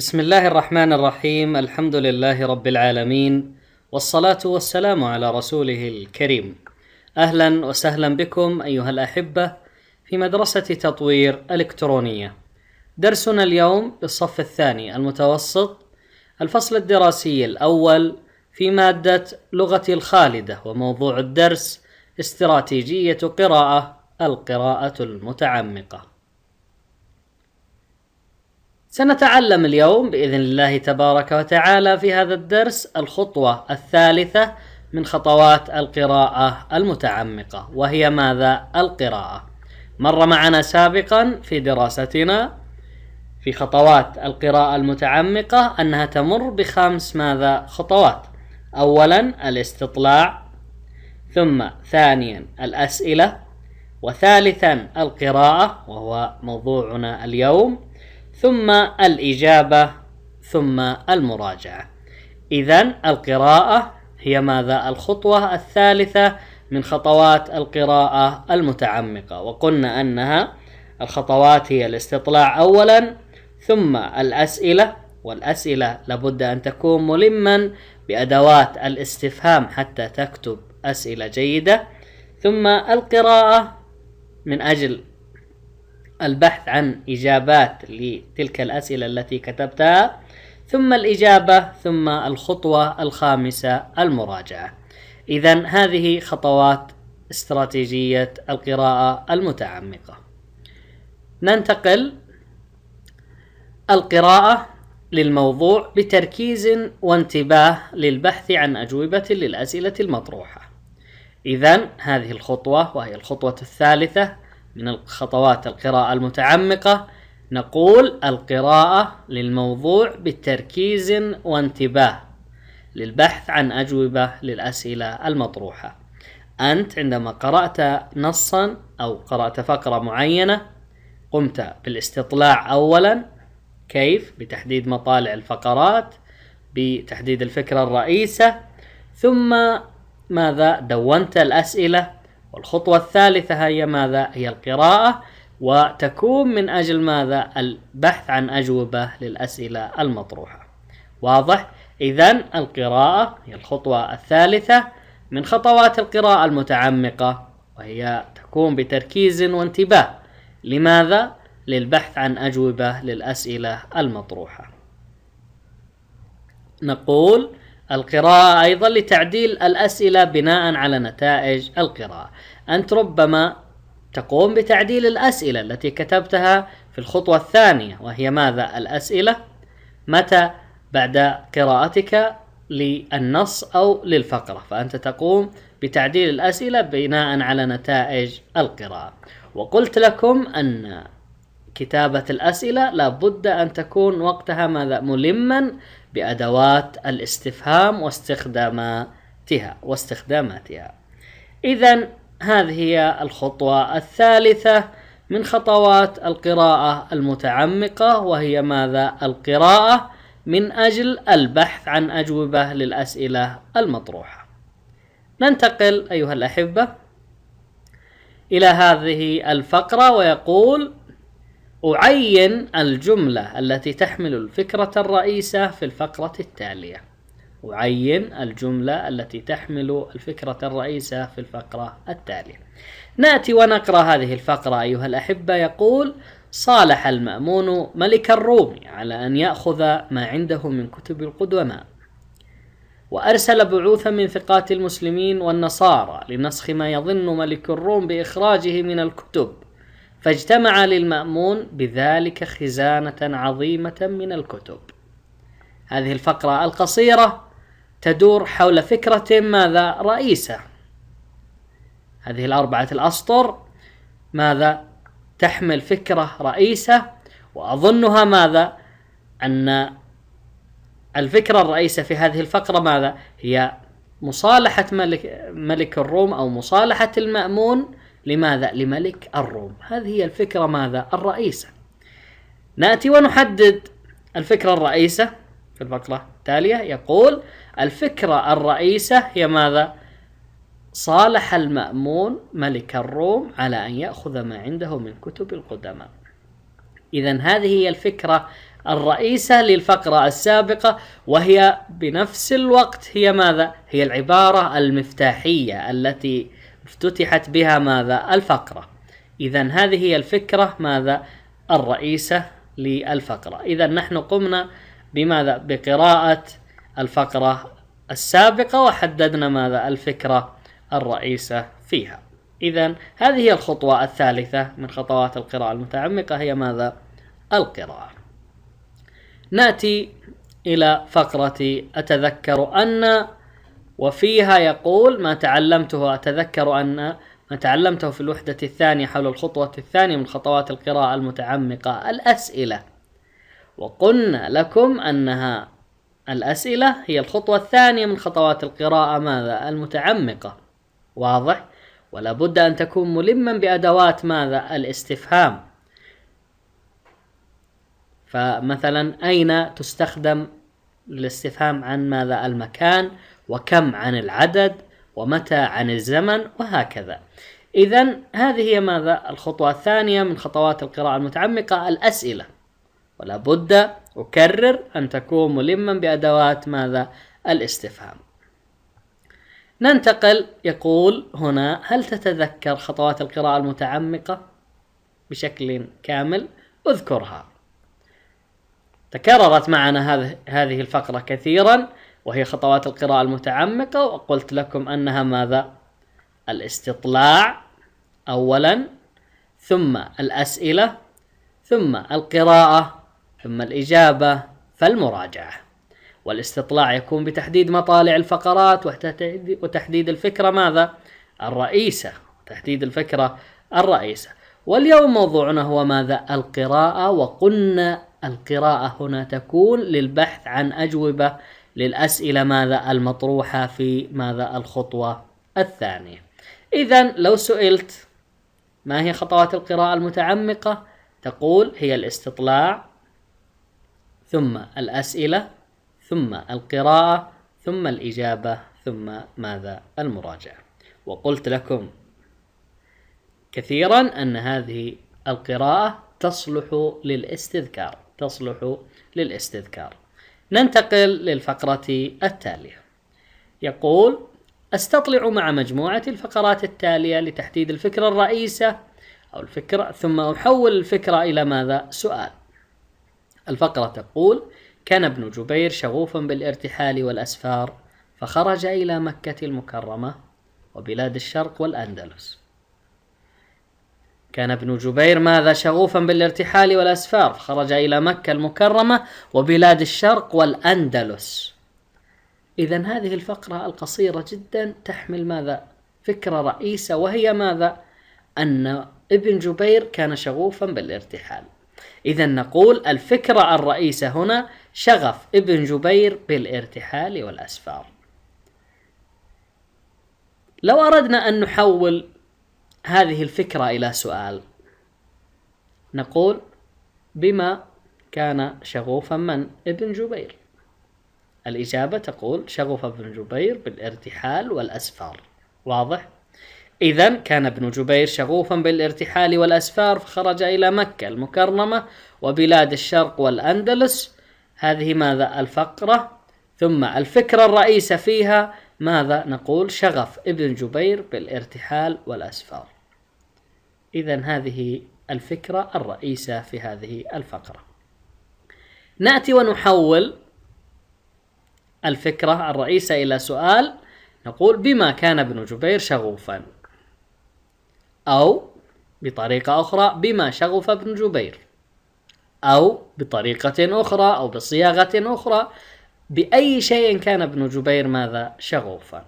بسم الله الرحمن الرحيم الحمد لله رب العالمين والصلاة والسلام على رسوله الكريم أهلا وسهلا بكم أيها الأحبة في مدرسة تطوير إلكترونية درسنا اليوم للصف الثاني المتوسط الفصل الدراسي الأول في مادة لغة الخالدة وموضوع الدرس استراتيجية قراءة القراءة المتعمقة سنتعلم اليوم باذن الله تبارك وتعالى في هذا الدرس الخطوه الثالثه من خطوات القراءه المتعمقه وهي ماذا القراءه مر معنا سابقا في دراستنا في خطوات القراءه المتعمقه انها تمر بخمس ماذا خطوات اولا الاستطلاع ثم ثانيا الاسئله وثالثا القراءه وهو موضوعنا اليوم ثم الإجابة ثم المراجعة إذا القراءة هي ماذا الخطوة الثالثة من خطوات القراءة المتعمقة وقلنا أنها الخطوات هي الاستطلاع أولا ثم الأسئلة والأسئلة لابد أن تكون ملما بأدوات الاستفهام حتى تكتب أسئلة جيدة ثم القراءة من أجل البحث عن إجابات لتلك الأسئلة التي كتبتها ثم الإجابة ثم الخطوة الخامسة المراجعة إذا هذه خطوات استراتيجية القراءة المتعمقة ننتقل القراءة للموضوع بتركيز وانتباه للبحث عن أجوبة للأسئلة المطروحة إذا هذه الخطوة وهي الخطوة الثالثة من خطوات القراءة المتعمقة نقول القراءة للموضوع بتركيز وانتباه للبحث عن أجوبة للأسئلة المطروحة أنت عندما قرأت نصا أو قرأت فقرة معينة قمت بالاستطلاع أولا كيف بتحديد مطالع الفقرات بتحديد الفكرة الرئيسة ثم ماذا دونت الأسئلة والخطوة الثالثة هي ماذا؟ هي القراءة وتكون من أجل ماذا؟ البحث عن أجوبة للأسئلة المطروحة واضح؟ إذا القراءة هي الخطوة الثالثة من خطوات القراءة المتعمقة وهي تكون بتركيز وانتباه لماذا؟ للبحث عن أجوبة للأسئلة المطروحة نقول القراءة أيضا لتعديل الأسئلة بناء على نتائج القراءة أنت ربما تقوم بتعديل الأسئلة التي كتبتها في الخطوة الثانية وهي ماذا الأسئلة متى بعد قراءتك للنص أو للفقرة فأنت تقوم بتعديل الأسئلة بناء على نتائج القراءة وقلت لكم أن كتابة الأسئلة لابد أن تكون وقتها ماذا ملما بأدوات الاستفهام واستخداماتها واستخداماتها إذا هذه هي الخطوة الثالثة من خطوات القراءة المتعمقة وهي ماذا القراءة من أجل البحث عن أجوبة للأسئلة المطروحة ننتقل أيها الأحبة إلى هذه الفقرة ويقول أعين الجملة التي تحمل الفكرة الرئيسة في الفقرة التالية أعين الجملة التي تحمل الفكرة الرئيسة في الفقرة التالية نأتي ونقرأ هذه الفقرة أيها الأحبة يقول صالح المأمون ملك الروم على أن يأخذ ما عنده من كتب القدماء وأرسل بعوثا من ثقات المسلمين والنصارى لنسخ ما يظن ملك الروم بإخراجه من الكتب فاجتمع للمأمون بذلك خزانة عظيمة من الكتب. هذه الفقرة القصيرة تدور حول فكرة ماذا رئيسة. هذه الأربعة الأسطر ماذا تحمل فكرة رئيسة وأظنها ماذا أن الفكرة الرئيسة في هذه الفقرة ماذا هي مصالحة ملك, ملك الروم أو مصالحة المأمون لماذا؟ لملك الروم هذه هي الفكرة ماذا؟ الرئيسة نأتي ونحدد الفكرة الرئيسة في الفقرة التالية يقول الفكرة الرئيسة هي ماذا؟ صالح المأمون ملك الروم على أن يأخذ ما عنده من كتب القدماء إذا هذه هي الفكرة الرئيسة للفقرة السابقة وهي بنفس الوقت هي ماذا؟ هي العبارة المفتاحية التي افتتحت بها ماذا الفقرة إذا هذه هي الفكرة ماذا الرئيسة للفقرة إذا نحن قمنا بماذا بقراءة الفقرة السابقة وحددنا ماذا الفكرة الرئيسة فيها إذا هذه هي الخطوة الثالثة من خطوات القراءة المتعمقة هي ماذا القراءة نأتي إلى فقرة أتذكر أن وفيها يقول ما تعلمته أتذكر أن ما تعلمته في الوحدة الثانية حول الخطوة الثانية من خطوات القراءة المتعمقة الأسئلة وقلنا لكم أنها الأسئلة هي الخطوة الثانية من خطوات القراءة ماذا المتعمقة واضح ولا بد أن تكون ملما بأدوات ماذا الاستفهام فمثلا أين تستخدم للاستفهام عن ماذا المكان وكم عن العدد ومتى عن الزمن وهكذا إذا هذه هي ماذا الخطوة الثانية من خطوات القراءة المتعمقة الأسئلة ولا بد أكرر أن تكون ملما بأدوات ماذا الاستفهام ننتقل يقول هنا هل تتذكر خطوات القراءة المتعمقة بشكل كامل اذكرها تكررت معنا هذه الفقرة كثيرا وهي خطوات القراءة المتعمقة وقلت لكم أنها ماذا؟ الاستطلاع أولا ثم الأسئلة ثم القراءة ثم الإجابة فالمراجعة والاستطلاع يكون بتحديد مطالع الفقرات وتحديد الفكرة ماذا؟ الرئيسة تحديد الفكرة الرئيسة واليوم موضوعنا هو ماذا؟ القراءة وقلنا القراءة هنا تكون للبحث عن أجوبة للأسئلة ماذا المطروحة في ماذا الخطوة الثانية إذا لو سئلت ما هي خطوات القراءة المتعمقة تقول هي الاستطلاع ثم الأسئلة ثم القراءة ثم الإجابة ثم ماذا المراجعة وقلت لكم كثيرا أن هذه القراءة تصلح للاستذكار تصلح للاستذكار ننتقل للفقرة التالية يقول استطلع مع مجموعة الفقرات التالية لتحديد الفكرة الرئيسة أو الفكرة ثم أحول الفكرة إلى ماذا؟ سؤال الفقرة تقول كان ابن جبير شغوفا بالارتحال والأسفار فخرج إلى مكة المكرمة وبلاد الشرق والأندلس كان ابن جبير ماذا شغوفا بالارتحال والأسفار خرج إلى مكة المكرمة وبلاد الشرق والأندلس إذا هذه الفقرة القصيرة جدا تحمل ماذا؟ فكرة رئيسة وهي ماذا؟ أن ابن جبير كان شغوفا بالارتحال إذا نقول الفكرة الرئيسة هنا شغف ابن جبير بالارتحال والأسفار لو أردنا أن نحول هذه الفكرة إلى سؤال نقول بما كان شغوفا من ابن جبير الإجابة تقول شغوف ابن جبير بالارتحال والأسفار واضح؟ إذا كان ابن جبير شغوفا بالارتحال والأسفار فخرج إلى مكة المكرمة وبلاد الشرق والأندلس هذه ماذا الفقرة ثم الفكرة الرئيسة فيها ماذا نقول شغف ابن جبير بالارتحال والأسفار إذا هذه الفكرة الرئيسة في هذه الفقرة نأتي ونحول الفكرة الرئيسة إلى سؤال نقول بما كان ابن جبير شغوفا أو بطريقة أخرى بما شغف ابن جبير أو بطريقة أخرى أو بصياغة أخرى بأي شيء كان ابن جبير ماذا شغوفا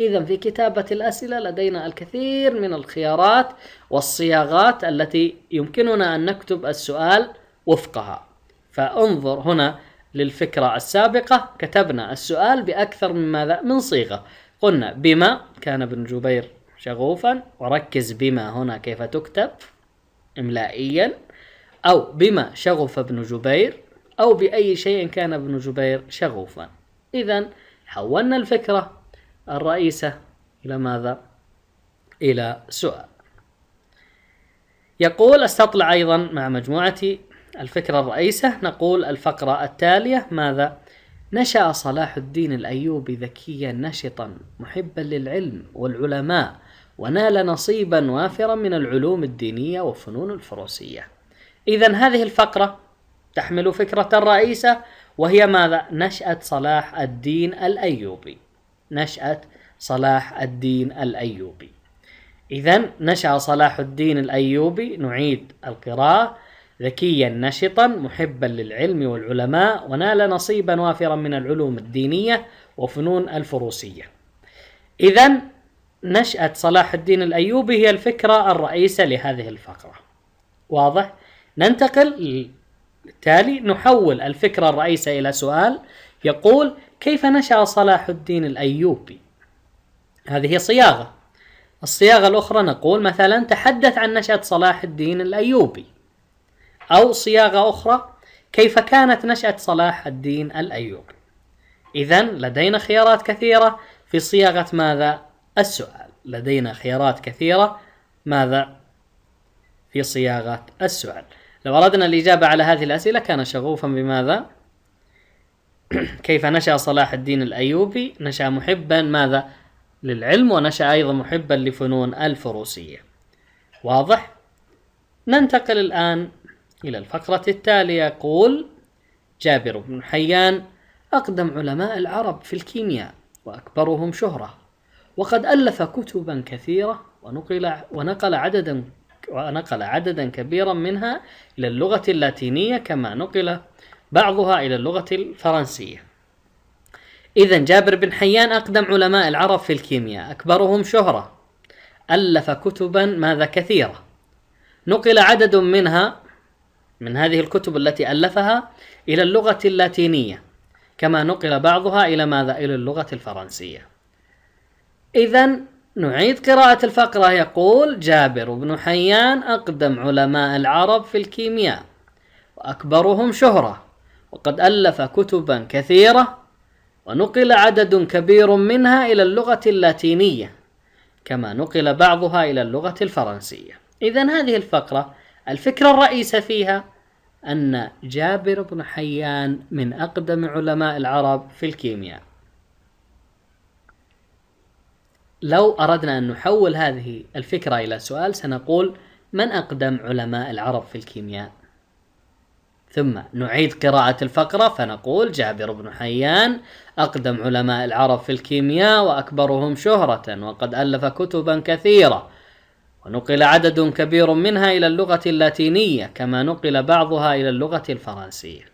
إذا في كتابة الأسئلة لدينا الكثير من الخيارات والصياغات التي يمكننا أن نكتب السؤال وفقها فانظر هنا للفكرة السابقة كتبنا السؤال بأكثر من ماذا؟ من صيغة قلنا بما كان ابن جبير شغوفا وركز بما هنا كيف تكتب إملائيا أو بما شغف ابن جبير أو بأي شيء كان ابن جبير شغوفا إذا حولنا الفكرة الرئيسة إلى ماذا؟ إلى سؤال يقول استطلع أيضا مع مجموعتي الفكرة الرئيسة نقول الفقرة التالية ماذا؟ نشأ صلاح الدين الأيوبي ذكيا نشطا محبا للعلم والعلماء ونال نصيبا وافرا من العلوم الدينية وفنون الفروسية إذا هذه الفقرة تحمل فكرة رئيسة وهي ماذا؟ نشأة صلاح الدين الأيوبي نشأة صلاح الدين الأيوبي إذا نشأ صلاح الدين الأيوبي نعيد القراءة ذكيا نشطا محبا للعلم والعلماء ونال نصيبا وافرا من العلوم الدينية وفنون الفروسية إذا نشأة صلاح الدين الأيوبي هي الفكرة الرئيسة لهذه الفقرة واضح؟ ننتقل بالتالي نحول الفكرة الرئيسة إلى سؤال يقول كيف نشأ صلاح الدين الأيوبي هذه صياغة الصياغة الأخرى نقول مثلا تحدث عن نشأة صلاح الدين الأيوبي أو صياغة أخرى كيف كانت نشأة صلاح الدين الأيوبي إذا لدينا خيارات كثيرة في صياغة ماذا السؤال لدينا خيارات كثيرة ماذا في صياغة السؤال لو أردنا الإجابة على هذه الأسئلة كان شغوفا بماذا كيف نشأ صلاح الدين الأيوبي نشأ محبا ماذا للعلم ونشأ أيضا محبا لفنون الفروسية واضح؟ ننتقل الآن إلى الفقرة التالية يقول جابر بن حيان أقدم علماء العرب في الكيمياء وأكبرهم شهرة وقد ألف كتبا كثيرة ونقل ونقل عددا ونقل عددا كبيرا منها إلى اللغة اللاتينية كما نقل بعضها إلى اللغة الفرنسية إذا جابر بن حيان أقدم علماء العرب في الكيمياء أكبرهم شهرة ألف كتبا ماذا كثيرة نقل عدد منها من هذه الكتب التي ألفها إلى اللغة اللاتينية كما نقل بعضها إلى ماذا إلى اللغة الفرنسية إذا نعيد قراءة الفقرة يقول جابر بن حيان أقدم علماء العرب في الكيمياء وأكبرهم شهرة وقد ألف كتبا كثيرة ونقل عدد كبير منها إلى اللغة اللاتينية كما نقل بعضها إلى اللغة الفرنسية إذا هذه الفقرة الفكرة الرئيسة فيها أن جابر بن حيان من أقدم علماء العرب في الكيمياء لو أردنا أن نحول هذه الفكرة إلى سؤال سنقول من أقدم علماء العرب في الكيمياء ثم نعيد قراءة الفقرة فنقول جابر بن حيان أقدم علماء العرب في الكيمياء وأكبرهم شهرة وقد ألف كتبا كثيرة ونقل عدد كبير منها إلى اللغة اللاتينية كما نقل بعضها إلى اللغة الفرنسية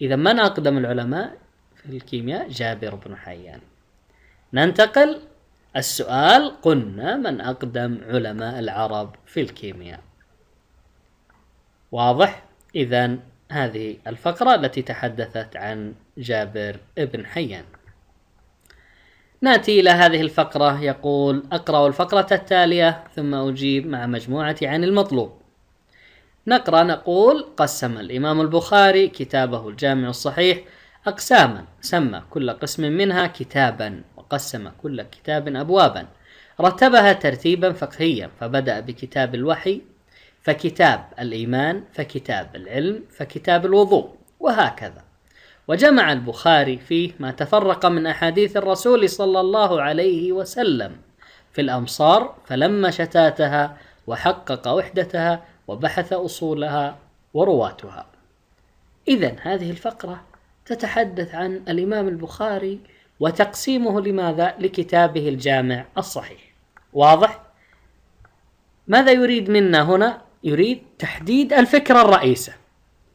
إذا من أقدم العلماء في الكيمياء جابر بن حيان ننتقل السؤال قلنا من أقدم علماء العرب في الكيمياء واضح؟ إذا هذه الفقرة التي تحدثت عن جابر بن حيان ناتي إلى هذه الفقرة يقول أقرأ الفقرة التالية ثم أجيب مع مجموعتي عن المطلوب نقرأ نقول قسم الإمام البخاري كتابه الجامع الصحيح أقساما سمى كل قسم منها كتابا وقسم كل كتاب أبوابا رتبها ترتيبا فقهيا فبدأ بكتاب الوحي فكتاب الإيمان فكتاب العلم فكتاب الوضوء وهكذا وجمع البخاري فيه ما تفرق من أحاديث الرسول صلى الله عليه وسلم في الأمصار فلم شتاتها وحقق وحدتها وبحث أصولها ورواتها إذا هذه الفقرة تتحدث عن الإمام البخاري وتقسيمه لماذا لكتابه الجامع الصحيح واضح ماذا يريد منا هنا يريد تحديد الفكرة الرئيسة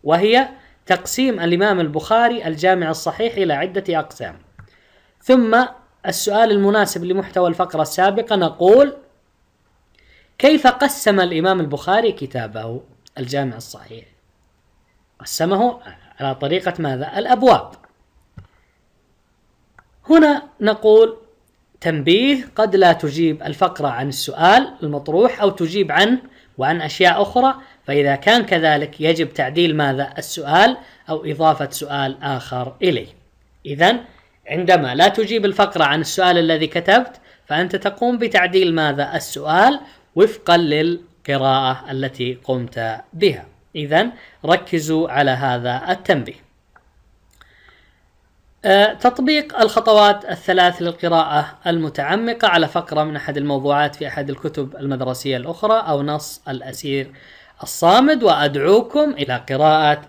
وهي تقسيم الإمام البخاري الجامع الصحيح إلى عدة أقسام ثم السؤال المناسب لمحتوى الفقرة السابقة نقول كيف قسم الإمام البخاري كتابه الجامع الصحيح قسمه على طريقة ماذا؟ الأبواب هنا نقول تنبيه قد لا تجيب الفقرة عن السؤال المطروح أو تجيب عنه وعن أشياء أخرى فإذا كان كذلك يجب تعديل ماذا السؤال أو إضافة سؤال آخر إليه إذا عندما لا تجيب الفقرة عن السؤال الذي كتبت فأنت تقوم بتعديل ماذا السؤال وفقا للقراءة التي قمت بها إذا ركزوا على هذا التنبيه آه، تطبيق الخطوات الثلاث للقراءة المتعمقة على فقرة من أحد الموضوعات في أحد الكتب المدرسية الأخرى أو نص الأسير الصامد وأدعوكم إلى قراءة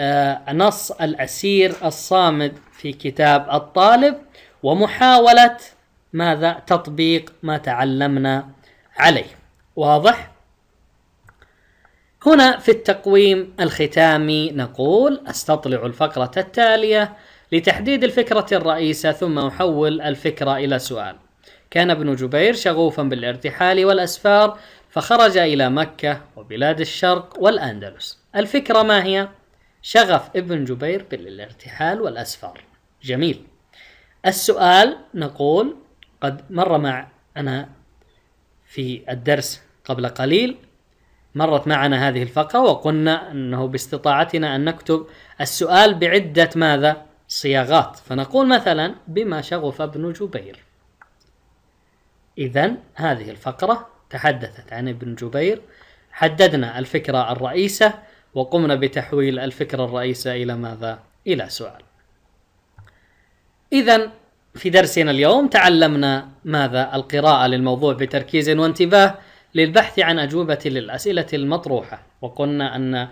آه، نص الأسير الصامد في كتاب الطالب ومحاولة ماذا تطبيق ما تعلمنا عليه واضح؟ هنا في التقويم الختامي نقول استطلع الفقرة التالية لتحديد الفكرة الرئيسة ثم أحول الفكرة إلى سؤال كان ابن جبير شغوفا بالارتحال والأسفار فخرج إلى مكة وبلاد الشرق والأندلس الفكرة ما هي؟ شغف ابن جبير بالارتحال والأسفار جميل السؤال نقول قد مر مع أنا في الدرس قبل قليل مرت معنا هذه الفقرة وقلنا أنه باستطاعتنا أن نكتب السؤال بعدة ماذا؟ صياغات فنقول مثلا بما شغف ابن جبير إذا هذه الفقرة تحدثت عن ابن جبير حددنا الفكرة الرئيسة وقمنا بتحويل الفكرة الرئيسة إلى ماذا؟ إلى سؤال إذا في درسنا اليوم تعلمنا ماذا؟ القراءة للموضوع بتركيز وانتباه للبحث عن أجوبة للأسئلة المطروحة وقلنا أن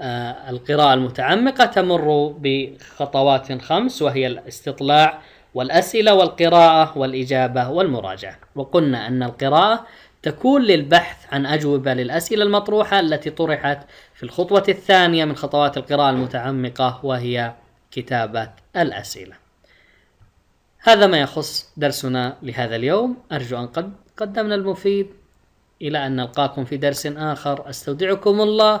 آه، القراءة المتعمقة تمر بخطوات خمس وهي الاستطلاع والأسئلة والقراءة والإجابة والمراجعة وقلنا أن القراءة تكون للبحث عن أجوبة للأسئلة المطروحة التي طرحت في الخطوة الثانية من خطوات القراءة المتعمقة وهي كتابة الأسئلة هذا ما يخص درسنا لهذا اليوم أرجو أن قد قدمنا المفيد إلى أن نلقاكم في درس آخر أستودعكم الله